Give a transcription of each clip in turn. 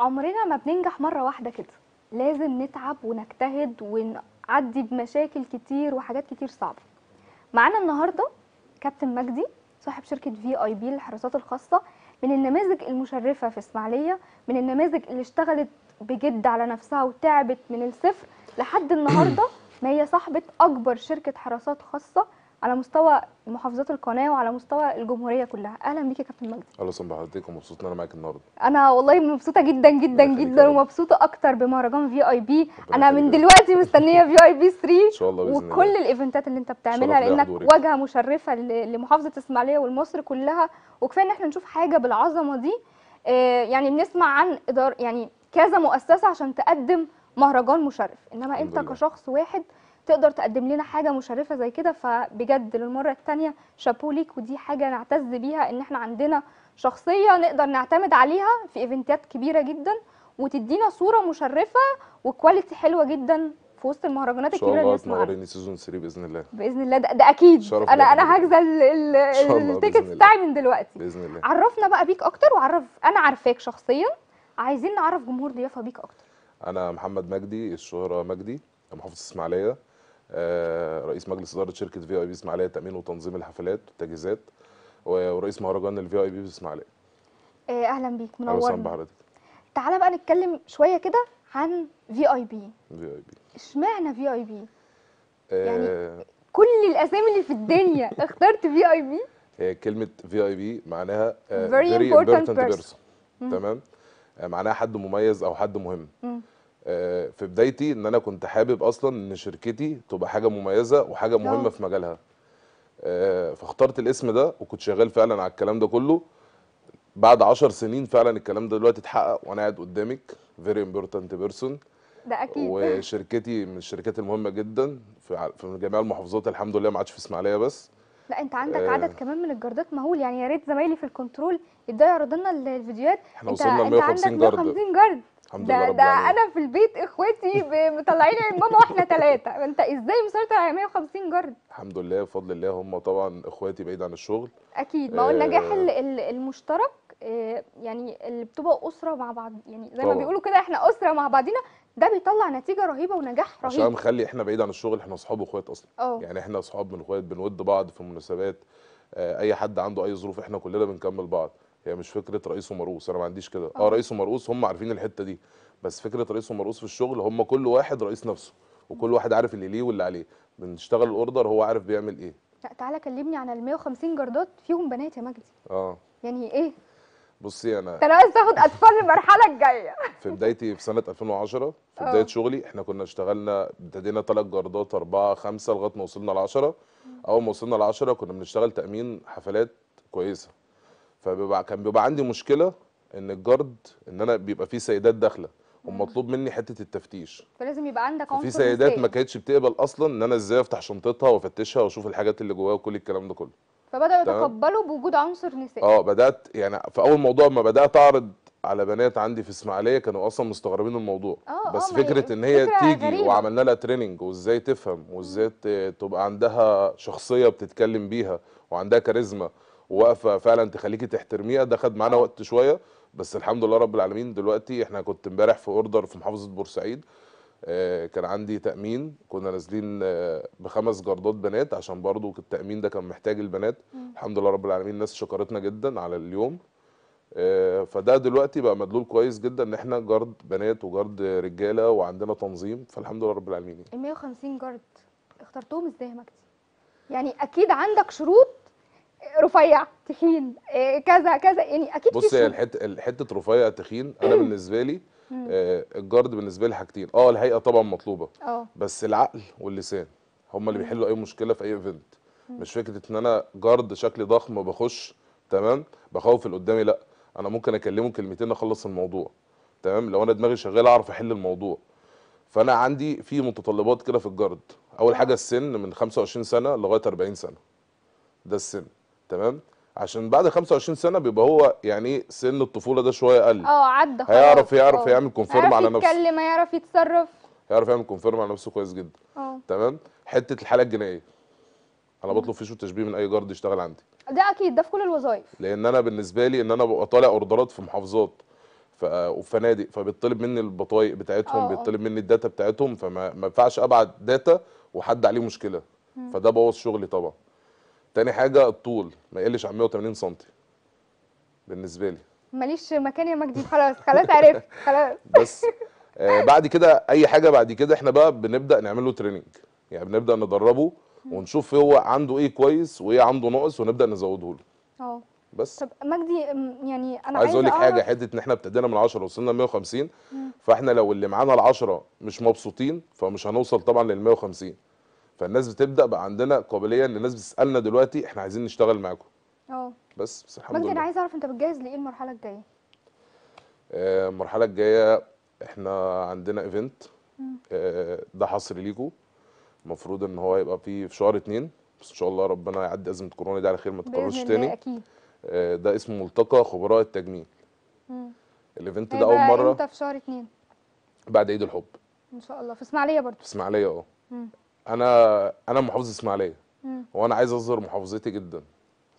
عمرنا ما بننجح مرة واحدة كده لازم نتعب ونجتهد ونعدي بمشاكل كتير وحاجات كتير صعبة معانا النهاردة كابتن مجدي صاحب شركة في اي بي للحراسات الخاصة من النماذج المشرفة في اسماعيلية من النماذج اللي اشتغلت بجد على نفسها وتعبت من الصفر لحد النهاردة ما هي صاحبة أكبر شركة حراسات خاصة على مستوى محافظات القناه وعلى مستوى الجمهوريه كلها اهلا بيك يا كابتن مجدي الله يسلم بحضرتك ومبسوط ان انا معاك النهارده انا والله مبسوطه جدا جدا جدا ومبسوطه اكتر بمهرجان في اي بي انا من دلوقتي مستنيه في اي بي 3 ان شاء الله باذن الله وكل الايفنتات اللي انت بتعملها لانك واجهه مشرفه لمحافظه الاسماعيليه والمصر كلها وكفايه ان احنا نشوف حاجه بالعظمه دي آه، يعني بنسمع عن اداره يعني كذا مؤسسه عشان تقدم مهرجان مشرف انما انت كشخص واحد تقدر تقدم لنا حاجه مشرفه زي كده فبجد للمره الثانيه شابو ليك ودي حاجه نعتز بيها ان احنا عندنا شخصيه نقدر نعتمد عليها في ايفنتات كبيره جدا وتدينا صوره مشرفه وكواليتي حلوه جدا في وسط المهرجانات الكبيره اللي بنسمعها ان شاء الله تنوريني سيزون 3 باذن الله باذن الله ده, ده اكيد انا انا هجزى التيكت بتاعي من دلوقتي باذن الله عرفنا بقى بيك اكتر وعرف انا عارفاك شخصيا عايزين نعرف جمهور ضيافه بيك اكتر انا محمد مجدي الشهره مجدي محافظ اسماعيليه آه، رئيس مجلس اداره شركه في اي بي اسماعيليه تامين وتنظيم الحفلات والتجهيزات ورئيس مهرجان الفي اي بي اسماعيليه آه، اهلا بيك منورنا اهلا بحضرتك تعالى بقى نتكلم شويه كده عن في اي بي في اي بي اشمعنى في اي بي يعني كل الاسامي اللي في الدنيا اخترت في اي بي هي كلمه في اي بي معناها فيري امبورتنت بيرسون تمام آه، معناها حد مميز او حد مهم آه، في بدايتي ان انا كنت حابب اصلا ان شركتي تبقى حاجه مميزه وحاجه اه. مهمه في مجالها آه، فاخترت الاسم ده وكنت شغال فعلا على الكلام ده كله بعد 10 سنين فعلا الكلام ده دلوقتي اتحقق وانا قاعد قدامك فيري امبورتنت بيرسون ده اكيد وشركتي من الشركات المهمه جدا في جميع المحافظات الحمد لله ما عادش في اسماعيليه بس لا انت عندك آه عدد كمان من الجردات مهول يعني يا ريت زمايلي في الكنترول يبداوا يعرضوا لنا الفيديوهات احنا انت وصلنا ل 150 جرد 150 جرد الحمد ده لله ده انا في البيت اخواتي مطلعين عين ماما واحنا ثلاثه انت ازاي مسيطر على 150 جرد الحمد لله بفضل الله هم طبعا اخواتي بعيد عن الشغل اكيد ما هو النجاح آه، المشترك آه، يعني اللي بتبقى اسره مع بعض يعني زي ما بيقولوا كده احنا اسره مع بعضينا ده بيطلع نتيجه رهيبه ونجاح رهيب عشان مخلي احنا بعيد عن الشغل احنا اصحاب واخوات اصلا أوه. يعني احنا اصحاب من اخوات بنود بعض في المناسبات آه، اي حد عنده اي ظروف احنا كلنا بنكمل بعض هي مش فكره رئيس ومرؤوس انا ما عنديش كده آه،, اه رئيس ومرؤوس هم عارفين الحته دي بس فكره رئيس ومرؤوس في الشغل هم كل واحد رئيس نفسه وكل واحد عارف اللي ليه واللي عليه بنشتغل الاوردر هو عارف بيعمل ايه لا تعالى كلمني عن ال 150 جردات فيهم بنات يا مجدي اه يعني ايه بصي انا انا عايز اخد اطفال المرحله الجايه في بدايتي في سنه 2010 في بدايه آه. شغلي احنا كنا اشتغلنا ابتدينا ثلاث جردات اربعه خمسه لغايه ما وصلنا ل 10 اول ما وصلنا ل 10 كنا بنشتغل تامين حفلات كويسه فبيبقى كان بيبقى عندي مشكله ان الجارد ان انا بيبقى فيه سيدات داخله ومطلوب مني حته التفتيش فلازم يبقى عندك عنصر في سيدات ما كانتش بتقبل اصلا ان انا ازاي افتح شنطتها وافتشها واشوف الحاجات اللي جواها وكل الكلام ده كله فبداوا يتقبلوا بوجود عنصر نسائي اه بدات يعني في اول موضوع ما بدات اعرض على بنات عندي في اسماعيليه كانوا اصلا مستغربين الموضوع أوه آه، بس أوه فكره ان هي تيجي غريبة. وعملنا لها تريننج وازاي تفهم وازاي تبقى عندها شخصيه بتتكلم بيها وعندها كاريزما وواقفه فعلا تخليكي تحترميها ده خد معانا وقت شويه بس الحمد لله رب العالمين دلوقتي احنا كنت امبارح في اوردر في محافظه بورسعيد آه، كان عندي تامين كنا نازلين آه، بخمس جردات بنات عشان برضو التامين ده كان محتاج البنات الحمد لله رب العالمين الناس شكرتنا جدا على اليوم آه، فده دلوقتي بقى مدلول كويس جدا ان احنا جرد بنات وجرد رجاله وعندنا تنظيم فالحمد لله رب العالمين ال 150 جرد اخترتهم ازاي يا مجدي يعني اكيد عندك شروط رفيع تخين آه، كذا كذا يعني اكيد بص هي الحته حته رفيع تخين انا بالنسبه لي آه الجارد بالنسبه لي حاجتين اه الهيئه طبعا مطلوبه أوه. بس العقل واللسان هما اللي بيحلوا اي مشكله في اي ايفنت مش فكره ان انا جارد شكلي ضخم بخش تمام بخوف اللي قدامي لا انا ممكن اكلمه كلمتين اخلص الموضوع تمام لو انا دماغي شغاله اعرف احل الموضوع فانا عندي في متطلبات كده في الجارد اول آه. حاجه السن من 25 سنه لغايه 40 سنه ده السن تمام عشان بعد 25 سنه بيبقى هو يعني ايه سن الطفوله ده شويه قل اه عدى خلاص هيعرف يعرف أوه. يعمل كونفيرم على نفسه هيعرف يتكلم هيعرف يتصرف هيعرف يعمل كونفيرم على نفسه كويس جدا اه تمام حته الحاله الجنائيه انا بطلب فيش وتشبيه من اي جارد يشتغل عندي ده اكيد ده في كل الوظائف لان انا بالنسبه لي ان انا ببقى طالع اوردرات في محافظات ف... فبيطلب مني البطايق بتاعتهم اه، اه. بيطلب مني الداتا بتاعتهم فما ما ينفعش ابعت داتا وحد عليه مشكله فده بوظ شغلي طبعا تاني حاجه الطول ما يقلش عن 180 سم بالنسبه لي ماليش مكان يا مجدي خلاص خلاص عرفت خلاص بس آه بعد كده اي حاجه بعد كده احنا بقى بنبدا نعمل له تريننج يعني بنبدا ندربه ونشوف هو عنده ايه كويس وايه عنده ناقص ونبدا نزوده له اه بس طب مجدي يعني انا عايز اقول لك حاجه حته ان احنا ابتدينا من 10 وصلنا 150 مم. فاحنا لو اللي معانا ال 10 مش مبسوطين فمش هنوصل طبعا لل 150 فالناس بتبدا بقى عندنا قابليه ان الناس بتسالنا دلوقتي احنا عايزين نشتغل معاكم اه بس بس الحمد لله انا عايز اعرف انت بتجهز لايه المرحله الجايه آه المرحله الجايه احنا عندنا ايفنت آه ده حصر ليكم المفروض ان هو هيبقى فيه في شهر اتنين بس ان شاء الله ربنا يعدي ازمه كورونا دي على خير ما تتكررش تاني اكيد آه ده اسمه ملتقى خبراء التجميل الايفنت ده اول مره امتى في شهر اتنين بعد عيد الحب ان شاء الله في اسماعيليه برضه في اسماعيليه اه انا انا محافظ اسماعيليه وانا عايز اظهر محافظتي جدا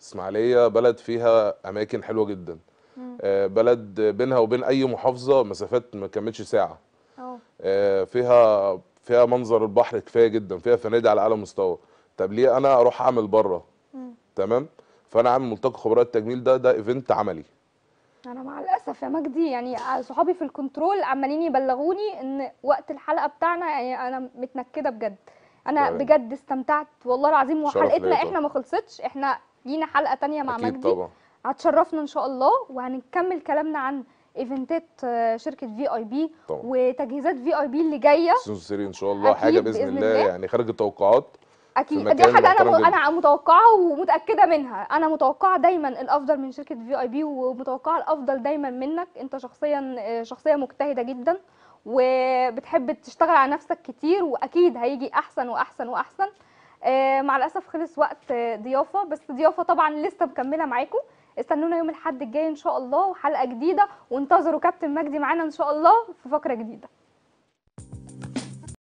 اسماعيليه بلد فيها اماكن حلوه جدا آه، بلد بينها وبين اي محافظه مسافات ما كملتش ساعه آه فيها فيها منظر البحر كفايه جدا فيها فنادق على اعلى مستوى طب ليه انا اروح اعمل بره تمام فانا عامل ملتقى خبراء التجميل ده ده ايفنت عملي انا مع الاسف يا مجدي يعني صحابي في الكنترول عمالين يبلغوني ان وقت الحلقه بتاعنا يعني انا متنكده بجد انا طبعا. بجد استمتعت والله العظيم وحلقتنا احنا ما خلصتش احنا لينا حلقه تانية مع مجدي طبعا هتشرفنا ان شاء الله وهنكمل كلامنا عن ايفنتات آه، شركه في اي بي وتجهيزات في اي بي اللي جايه سيزون 3 ان شاء الله حاجه باذن, الله, الله يعني خارج التوقعات اكيد دي حاجه انا انا متوقعه ومتاكده منها انا متوقعه دايما الافضل من شركه في اي بي ومتوقعه الافضل دايما منك انت شخصيا آه، شخصيه مجتهده جدا وبتحب تشتغل على نفسك كتير واكيد هيجي احسن واحسن واحسن آه، مع الاسف خلص وقت ضيافه بس ضيافه طبعا لسه مكمله معاكم استنونا يوم الاحد الجاي ان شاء الله وحلقه جديده وانتظروا كابتن مجدي معانا ان شاء الله في فقره جديده